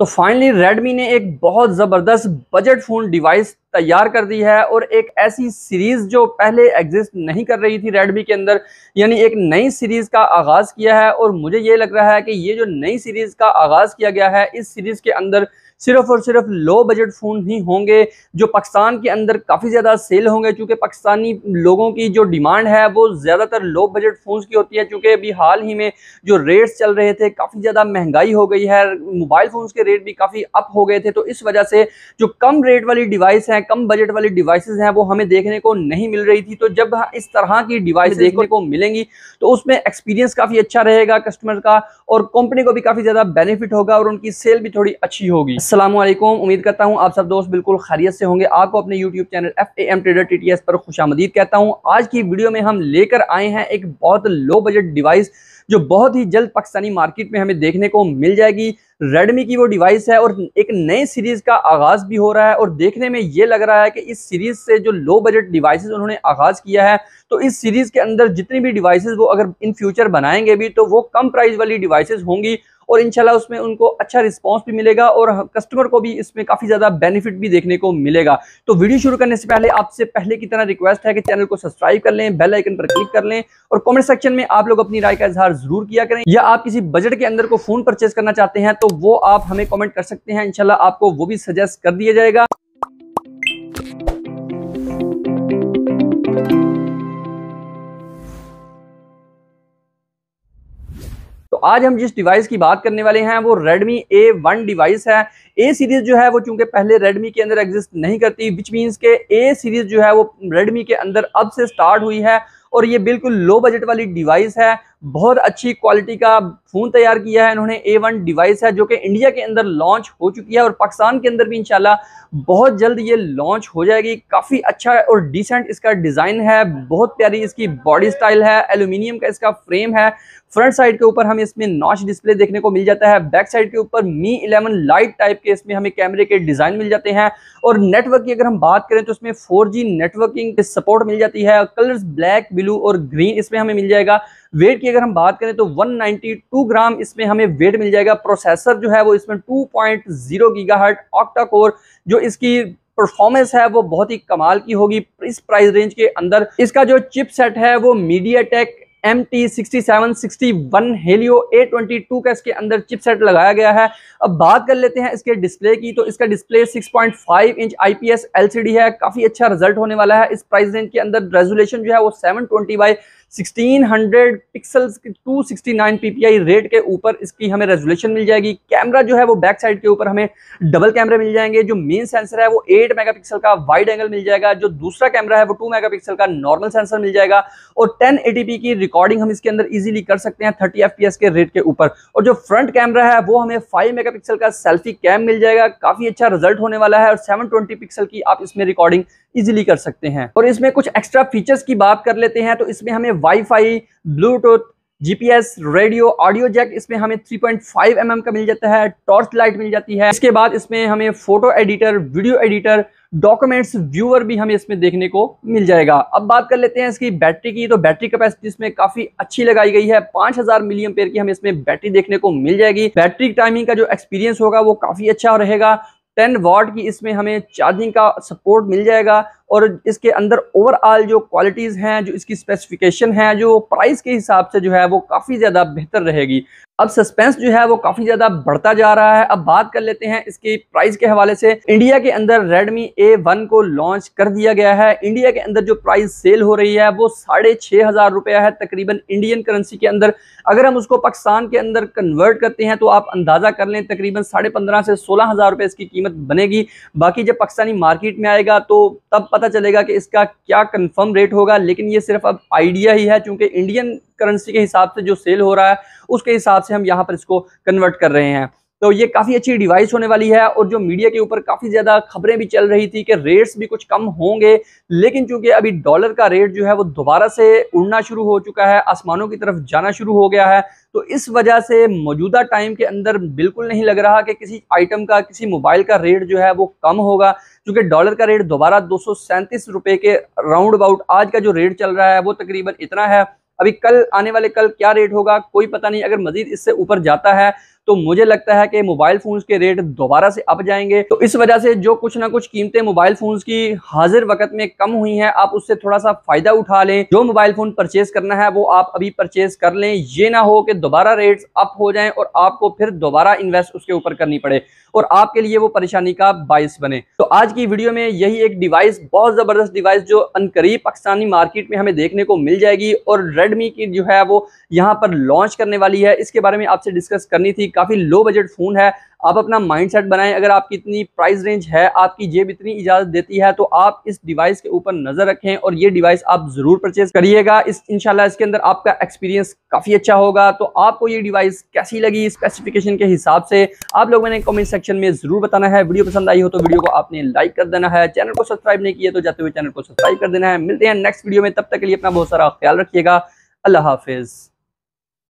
तो finally Redmi ने एक बहुत ज़बरदस्त बजट फ़ोन डिवाइस तैयार कर दी है और एक ऐसी सीरीज़ जो पहले एग्जिस्ट नहीं कर रही थी रेडमी के अंदर यानी एक नई सीरीज़ का आगाज़ किया है और मुझे ये लग रहा है कि ये जो नई सीरीज़ का आगाज़ किया गया है इस सीरीज़ के अंदर सिर्फ और सिर्फ लो बजट फ़ोन ही होंगे जो पाकिस्तान के अंदर काफ़ी ज़्यादा सेल होंगे चूँकि पाकिस्तानी लोगों की जो डिमांड है वो ज़्यादातर लो बजट फ़ोन की होती है चूँकि अभी हाल ही में जो रेट्स चल रहे थे काफ़ी ज़्यादा महंगाई हो गई है मोबाइल फ़ोन के रेट भी काफ़ी अप हो गए थे तो इस वजह से जो कम रेट वाली डिवाइस हैं कम बजट वाली डिवाइसेस हैं वो हमें देखने को नहीं मिल रही थी तो जब हाँ इस तरह की डिवाइस देखने को मिलेंगी तो उसमें एक्सपीरियंस काफ़ी अच्छा रहेगा कस्टमर का और कंपनी को भी काफ़ी ज़्यादा बेनिफिट होगा और उनकी सेल भी थोड़ी अच्छी होगी असलम उम्मीद करता हूँ आप सब दोस्त बिल्कुल खैरियत से होंगे आपको अपने YouTube channel F A M trader T T S पर खुश आमदीद कहता हूँ आज की वीडियो में हम लेकर आए हैं एक बहुत लो बजट डिवाइस जो बहुत ही जल्द पाकिस्तानी मार्केट में हमें देखने को मिल जाएगी रेडमी की वो डिवाइस है और एक नए सीरीज़ का आगाज़ भी हो रहा है और देखने में ये लग रहा है कि इस सीरीज़ से जो लो बजट डिवाइस उन्होंने आगाज़ किया है तो इस सीरीज़ के अंदर जितनी भी डिवाइस वो अगर इन फ्यूचर बनाएंगे भी तो वो कम प्राइस वाली डिवाइस होंगी और इनशाला उसमें उनको अच्छा रिस्पॉन्स भी मिलेगा और कस्टमर को भी इसमें काफ़ी ज़्यादा बेनिफिट भी देखने को मिलेगा तो वीडियो शुरू करने से पहले आपसे पहले की तरह रिक्वेस्ट है कि चैनल को सब्सक्राइब कर लें बेल आइकन पर क्लिक कर लें और कमेंट सेक्शन में आप लोग अपनी राय का इजहार जरूर किया करें या आप किसी बजट के अंदर को फ़ोन परचेज करना चाहते हैं तो वो आप हमें कमेंट कर सकते हैं इंशाल्लाह आपको वो भी सजेस्ट कर दिया जाएगा तो आज हम जिस डिवाइस की बात करने वाले हैं वो Redmi A1 डिवाइस है ए सीरीज़ जो है वो चूंकि पहले Redmi के अंदर एग्जिस्ट नहीं करती विच मीन्स के ए सीरीज़ जो है वो Redmi के अंदर अब से स्टार्ट हुई है और ये बिल्कुल लो बजट वाली डिवाइस है बहुत अच्छी क्वालिटी का फ़ोन तैयार किया है इन्होंने ए वन डिवाइस है जो कि इंडिया के अंदर लॉन्च हो चुकी है और पाकिस्तान के अंदर भी इंशाल्लाह बहुत जल्द ये लॉन्च हो जाएगी काफ़ी अच्छा और डिसेंट इसका डिज़ाइन है बहुत प्यारी इसकी बॉडी स्टाइल है एल्यूमिनियम का इसका फ्रेम है फ्रंट साइड के ऊपर हमें इसमें नॉच डिस्प्ले देखने को मिल जाता है बैक साइड के ऊपर मी इलेवन लाइट टाइप के इसमें हमें कैमरे के डिज़ाइन मिल जाते हैं और नेटवर्क की अगर हम बात करें तो इसमें जी नेटवर्किंग सपोर्ट मिल जाती है कलर्स ब्लैक ब्लू और ग्रीन इसमें हमें मिल जाएगा वेट की अगर हम बात करें तो 192 ग्राम इसमें हमें वेट मिल जाएगा प्रोसेसर जो है वो इसमें 2.0 पॉइंट ऑक्टा कोर जो इसकी परफॉर्मेंस है वो बहुत ही कमाल की होगी इस प्राइस रेंज के अंदर इसका जो चिप सेट है वो MediaTek M T sixty seven sixty one Helio A twenty two का इसके अंदर चिपसेट लगाया गया है अब बात कर लेते हैं इसके डिस्प्ले की तो इसका display six point five inch I P S L C D है काफ़ी अच्छा रिजल्ट होने वाला है इस प्राइस रेंज के अंदर रेजोलेशन जो है वो सेवन ट्वेंटी बाई 1600 पिक्सल्स की 269 ppi रेट के ऊपर इसकी हमें रेजोल्यूशन मिल जाएगी कैमरा जो है वो बैक साइड के ऊपर हमें डबल कैमरे मिल जाएंगे जो मेन सेंसर है वो 8 मेगापिक्सल का वाइड एंगल मिल जाएगा जो दूसरा कैमरा है वो 2 मेगापिक्सल का नॉर्मल सेंसर मिल जाएगा और 1080p की रिकॉर्डिंग हम इसके अंदर इजीली कर सकते हैं 30 fps के रेट के ऊपर और जो फ्रंट कैमरा है वो हमें 5 मेगापिक्सल का सेल्फी कैम मिल जाएगा काफी अच्छा रिजल्ट होने वाला है और 720 पिक्सल की आप इसमें रिकॉर्डिंग इजीली कर सकते हैं और इसमें कुछ एक्स्ट्रा फीचर्स की बात कर लेते हैं तो इसमें हमें wifi Bluetooth GPS radio audio jack इसमें हमें 3.5 पॉइंट mm का मिल जाता है टॉर्च लाइट मिल जाती है इसके बाद इसमें हमें photo editor video editor documents viewer भी हमें इसमें देखने को मिल जाएगा अब बात कर लेते हैं इसकी बैटरी की तो बैटरी कैपेसिटी इसमें काफी अच्छी लगाई गई है 5000 हजार मिलियम पेयर की हमें इसमें बैटरी देखने को मिल जाएगी बैटरी टाइमिंग का जो एक्सपीरियंस होगा वो काफी अच्छा रहेगा टेन वाट की इसमें हमें चार्जिंग का सपोर्ट मिल जाएगा और इसके अंदर ओवरऑल जो क्वालिटीज़ हैं जो इसकी स्पेसिफिकेशन है जो प्राइस के हिसाब से जो है वो काफ़ी ज़्यादा बेहतर रहेगी अब सस्पेंस जो है वो काफ़ी ज़्यादा बढ़ता जा रहा है अब बात कर लेते हैं इसकी प्राइस के हवाले से इंडिया के अंदर Redmi A1 को लॉन्च कर दिया गया है इंडिया के अंदर जो प्राइस सेल हो रही है वो साढ़े छः हज़ार रुपया है तकरीबन इंडियन करेंसी के अंदर अगर हम उसको पाकिस्तान के अंदर कन्वर्ट करते हैं तो आप अंदाज़ा कर लें तकरीबन साढ़े से सोलह हज़ार इसकी कीमत कीमत मतलब बनेगी बाकी जब पाकिस्तानी मार्केट में आएगा तो तब पता चलेगा कि इसका क्या कंफर्म रेट होगा लेकिन ये सिर्फ अब आइडिया ही है चूँकि इंडियन करेंसी के हिसाब से जो सेल हो रहा है उसके हिसाब से हम यहाँ पर इसको कन्वर्ट कर रहे हैं तो ये काफ़ी अच्छी डिवाइस होने वाली है और जो मीडिया के ऊपर काफ़ी ज़्यादा खबरें भी चल रही थी कि रेट्स भी कुछ कम होंगे लेकिन चूंकि अभी डॉलर का रेट जो है वो दोबारा से उड़ना शुरू हो चुका है आसमानों की तरफ जाना शुरू हो गया है तो इस वजह से मौजूदा टाइम के अंदर बिल्कुल नहीं लग रहा कि किसी आइटम का किसी मोबाइल का रेट जो है वो कम होगा क्योंकि डॉलर का रेट दोबारा दो रुपए के राउंड अबाउट आज का जो रेट चल रहा है वो तकरीबन इतना है अभी कल आने वाले कल क्या रेट होगा कोई पता नहीं अगर मजीद इससे ऊपर जाता है तो मुझे लगता है कि मोबाइल फ़ोन्स के रेट दोबारा से अप जाएंगे तो इस वजह से जो कुछ ना कुछ कीमतें मोबाइल फ़ोन्स की हाजिर वक्त में कम हुई हैं आप उससे थोड़ा सा फ़ायदा उठा लें जो मोबाइल फ़ोन परचेज़ करना है वो आप अभी परचेज़ कर लें ये ना हो कि दोबारा रेट्स अप हो जाएँ और आपको फिर दोबारा इन्वेस्ट उसके ऊपर करनी पड़े और आपके लिए वो परेशानी का बायस बने तो आज की वीडियो में यही एक डिवाइस बहुत ज़बरदस्त डिवाइस जो अनकरीब पाकिस्तानी मार्केट में हमें देखने को मिल जाएगी और रेडमी की जो है वो यहाँ पर लॉन्च करने वाली है इसके बारे में आपसे डिस्कस करनी थी काफ़ी लो बजट फ़ोन है आप अपना माइंडसेट बनाएं अगर आपकी इतनी प्राइस रेंज है आपकी जेब इतनी इजाज़त देती है तो आप इस डिवाइस के ऊपर नज़र रखें और ये डिवाइस आप ज़रूर परचेज़ करिएगा इस इनशाला इसके अंदर आपका एक्सपीरियंस काफ़ी अच्छा होगा तो आपको ये डिवाइस कैसी लगी स्पेसिफिकेशन के हिसाब से आप लोग मैंने कमेंट सेक्शन में ज़रूर बताना है वीडियो पसंद आई हो तो वीडियो को आपने लाइक कर देना है चैनल को सब्सक्राइब नहीं किया तो जाते हुए चैनल को सब्सक्राइब कर देना है मिलते हैं नेक्स्ट वीडियो में तब तक के लिए अपना बहुत सारा ख्याल रखिएगा अल्लाह हाफिज़